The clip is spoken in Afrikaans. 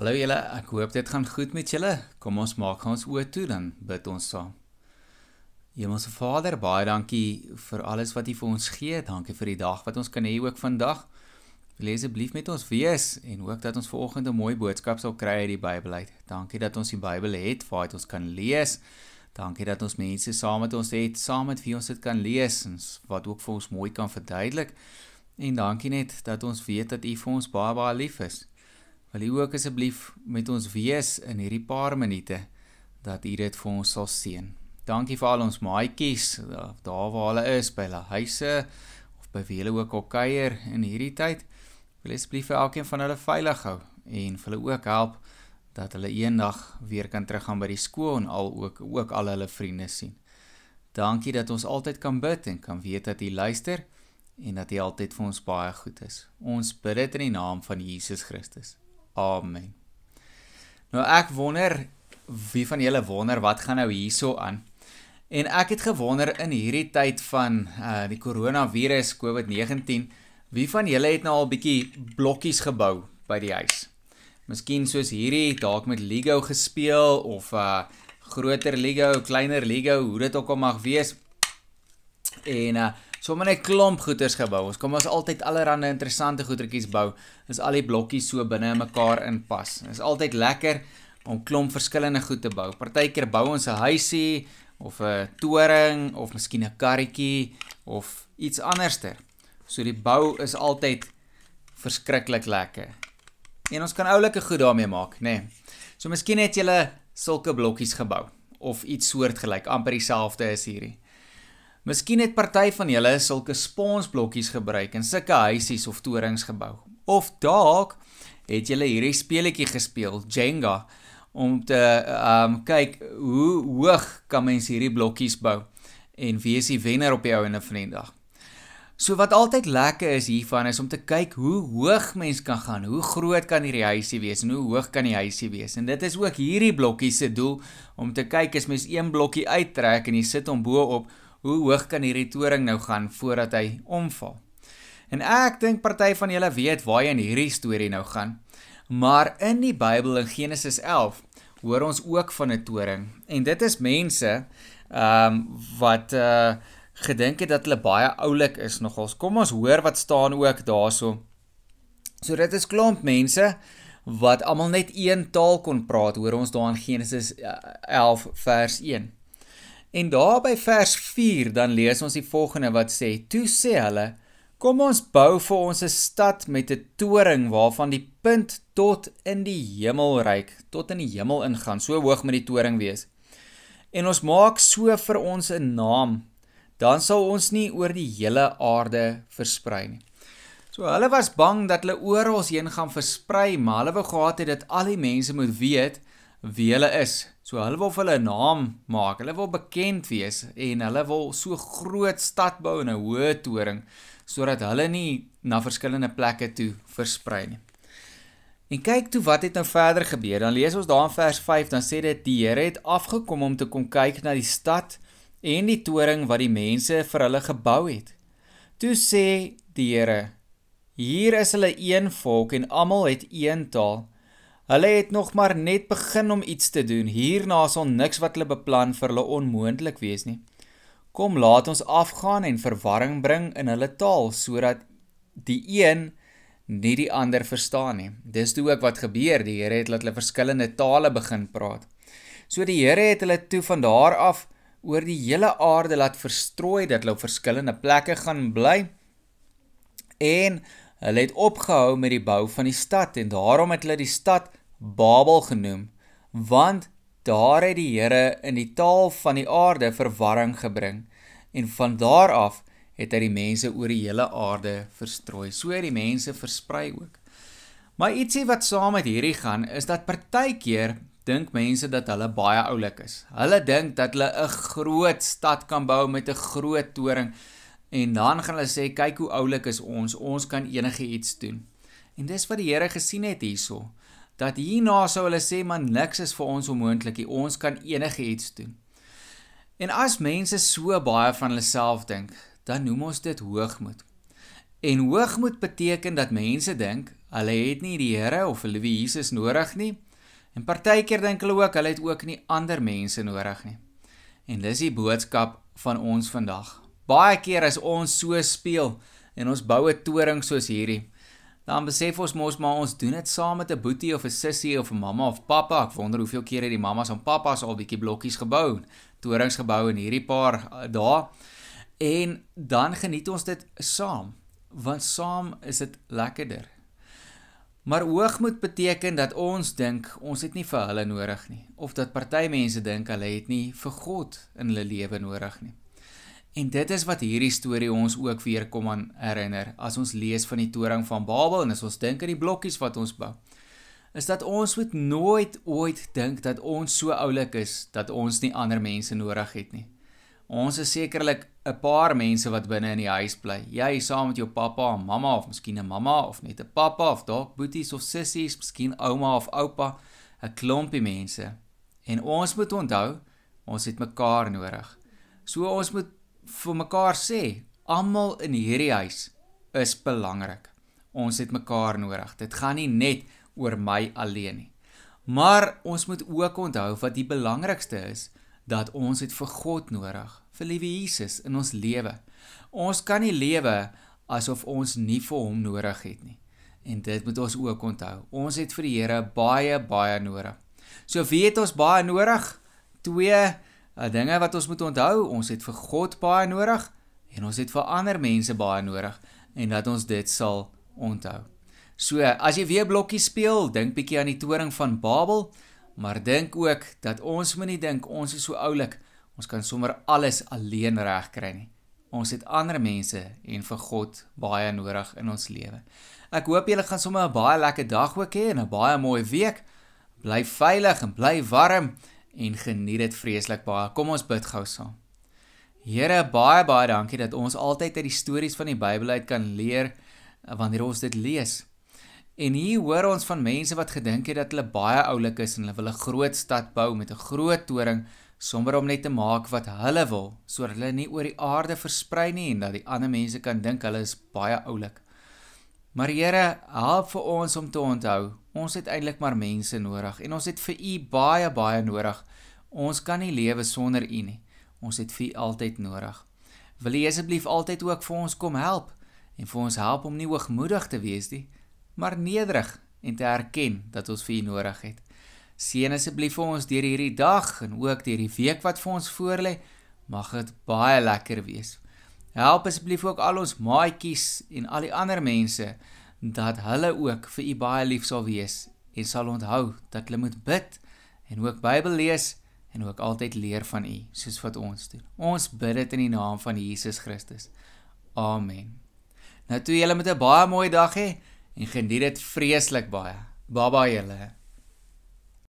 Hallo julle, ek hoop dit gaan goed met julle. Kom ons maak ons oë toe dan bid ons saam. Hemelse Vader, baie dankie vir alles wat U vir ons gee. Dankie vir die dag wat ons kan hê ook vandag. Wil asseblief met ons wees en ook dat ons vanoggend 'n mooi boodskap sal kry uit die Bybel uit. Dankie dat ons die Bybel het waaruit ons kan lees. Dankie dat ons mense saam met ons het, saam met wie ons dit kan lees en wat ook vir ons mooi kan verduidelik. En dankie net dat ons weet dat U vir ons baie baie lief is. Wil U ook asseblief met ons wees in hierdie paar minute dat U dit vir ons sal seën. Dankie vir al ons maatjies daar waar hulle is by hulle huise of by wie hulle ook al kuier in hierdie tyd. Wil asseblief vir elkeen van hulle veilig hou en vir hulle ook help dat hulle eendag weer kan teruggaan by die skool en al ook ook al hulle vriende sien. Dankie dat ons altyd kan bid en kan weet dat U luister en dat U altyd vir ons baie goed is. Ons bid dit in die naam van Jesus Christus. Amen. Nou ek wonder wie van julle wonder wat gaan nou hierso aan. En ek het gewonder in hierdie tyd van uh die koronavirus COVID-19, wie van julle het nou al bietjie blokkies gebou by die huis? Miskien soos hierdie dalk met Lego gespeel of uh groter Lego, kleiner Lego, hoe dit ook al mag wees. En uh sommer net klomp goeders gebou. Ons kom ons altyd allerlei interessante goedertjies bou. Ons al die blokkies so binne mekaar inpas. Dit is altyd lekker om klomp verskillende goed te bou. Partykeer bou ons 'n huisie of 'n toring of miskien 'n karretjie of iets anderster. So die bou is altyd verskriklik lekker. En ons kan oulike goed daarmee maak, nê. Nee. So miskien het jy sulke blokkies gebou of iets soortgelyk, amper dieselfde is hierdie. Miskien het party van julle sulke sponsblokkies gebruik en sulke huisies of torings gebou. Of dalk het julle hierdie speletjie gespeel, Jenga, om te um kyk hoe hoog kan mens hierdie blokkies bou en wie is die wenner op die ou en op die dag. So wat altyd lekker is hiervan is om te kyk hoe hoog mens kan gaan, hoe groot kan hierdie huisie wees en hoe hoog kan die huisie wees. En dit is ook hierdie blokkie se doel om te kyk as mens een blokkie uittrek en jy sit hom bo-op hoe hoog kan hierdie toring nou gaan voordat hy omval? En ek dink party van julle weet waar hy in hierdie storie nou gaan. Maar in die Bybel in Genesis 11 hoor ons ook van 'n toring en dit is mense ehm um, wat uh gedink het dat hulle baie oulik is nogals. Kom ons hoor wat staan ook daarso. So dit is klomp mense wat almal net een taal kon praat, hoor ons daar in Genesis 11 eh, vers 1. En daar by vers 4 dan lees ons die volgende wat sê: "Toe sê hulle: Kom ons bou vir ons 'n stad met 'n toring waarvan die punt tot in die hemel reik, tot in die hemel ingaan, so hoog met die toring wees. En ons maak so vir ons 'n naam, dan sal ons nie oor die hele aarde versprei nie." So hulle was bang dat hulle oral heen gaan versprei, maar hulle wou gehad het dat al die mense moet weet wie hulle is. So hulle wil hulle naam maak. Hulle wil bekend wees en hulle wil so groot stad bou en 'n hoë toring sodat hulle nie na verskillende plekke toe versprei nie. En kyk toe wat het nou verder gebeur. Dan lees ons daar in vers 5, dan sê dit die Here het afgekom om te kom kyk na die stad en die toring wat die mense vir hulle gebou het. Toe sê die Here: Hier is hulle een volk en almal het een taal. Hulle het nog maar net begin om iets te doen. Hierna sal niks wat hulle beplan vir hulle onmoontlik wees nie. Kom, laat ons afgaan en verwarring bring in hulle taal sodat die een nie die ander verstaan nie. Dis toe ook wat gebeur. Die Here het laat hulle verskillende tale begin praat. So die Here het hulle toe van daar af oor die hele aarde laat verstrooi dat hulle op verskillende plekke gaan bly en hulle het opgehou met die bou van die stad en daarom het hulle die stad Babel genoem, want daar het die Here in die taal van die aarde verwarring gebring en van daar af het hy die mense oor die hele aarde verstrooi. So het die mense versprei ook. Maar ietsie wat saam met hierdie gaan is dat partykeer dink mense dat hulle baie oulik is. Hulle dink dat hulle 'n groot stad kan bou met 'n groot toring en dan gaan hulle sê kyk hoe oulik is ons, ons kan enigiets doen. En dis wat die Here gesien het hiersou dat hierna sou hulle sê man niks is vir ons onmoontlik nie. Ons kan enigiets doen. En as mense so baie van hulle self dink, dan noem ons dit hoogmoed. En hoogmoed beteken dat mense dink hulle het nie die Here of hulle wie Jesus nodig nie. En partykeer dink hulle ook hulle het ook nie ander mense nodig nie. En dis die boodskap van ons vandag. Baie keer is ons so speel en ons boue toring soos hierdie dan besef ons mos maar ons doen dit saam met 'n boetie of 'n sussie of 'n mamma of pappa. Ek wonder hoeveel keer het die mammas en pappas al bietjie blokkies gebou, torings gebou in hierdie paar eh, dae. En dan geniet ons dit saam, want saam is dit lekkerder. Maar hoogmoed beteken dat ons dink ons het nie vir hulle nodig nie of dat party mense dink hulle het nie vir God in hulle lewe nodig nie. En dit is wat hierdie storie ons ook weer kom aan herinner. As ons lees van die toring van Babel en as ons dink aan die blokkies wat ons bou, is dat ons moet nooit ooit dink dat ons so oulik is dat ons nie ander mense nodig het nie. Ons is sekerlik 'n paar mense wat binne in die huis bly. Jy saam met jou pappa en mamma of miskien 'n mamma of net 'n pappa of dalk boeties of sissies, miskien ouma of oupa, 'n klompie mense. En ons moet onthou, ons het mekaar nodig. So ons moet vir mekaar sê, almal in hierdie huis is belangrik. Ons het mekaar nodig. Dit gaan nie net oor my alleen nie. Maar ons moet ook onthou wat die belangrikste is, dat ons het vir God nodig, vir liewe Jesus in ons lewe. Ons kan nie lewe asof ons nie vir hom nodig het nie. En dit moet ons ook onthou. Ons het vir die Here baie baie nodig. So wie het ons baie nodig? 2 dinge wat ons moet onthou, ons het vir God baie nodig en ons het vir ander mense baie nodig en dat ons dit sal onthou. So, as jy weer blokkie speel, dink bietjie aan die toring van Babel, maar dink ook dat ons moenie dink ons is so oulik. Ons kan sommer alles alleen regkry nie. Ons het ander mense en vir God baie nodig in ons lewe. Ek hoop julle gaan sommer 'n baie lekker dag ook hê en 'n baie mooi week. Bly veilig en bly warm en geniet dit vreeslik baie. Kom ons bid gou saam. Here, baie baie dankie dat ons altyd uit die stories van die Bybel uit kan leer eh, wanneer ons dit lees. En hier hoor ons van mense wat gedink het dat hulle baie oulik is en hulle wil 'n groot stad bou met 'n groot toring sonder om net te maak wat hulle wil, sodat hulle nie oor die aarde versprei nie en dat die ander mense kan dink hulle is baie oulik. Maar Here, help vir ons om te onthou Ons het eintlik maar mense nodig en ons het vir u baie baie nodig. Ons kan nie lewe sonder u nie. Ons het vir u altyd nodig. Wil u asseblief altyd ook vir ons kom help en vir ons help om nie hoogmoedig te wees nie, maar nederig en te erken dat ons vir u nodig het. Seën asseblief vir ons deur hierdie dag en ook deur die week wat vir ons voorlê. Mag dit baie lekker wees. Help asseblief ook al ons maatjies en al die ander mense dat hulle ook vir u baie lief sal wees en sal onthou dat hulle moet bid en ook Bybel lees en ook altyd leer van u soos wat ons doen. Ons bid dit in die naam van Jesus Christus. Amen. Nou toe julle met 'n baie mooi dag hê en geniet dit vreeslik baie. Baba julle.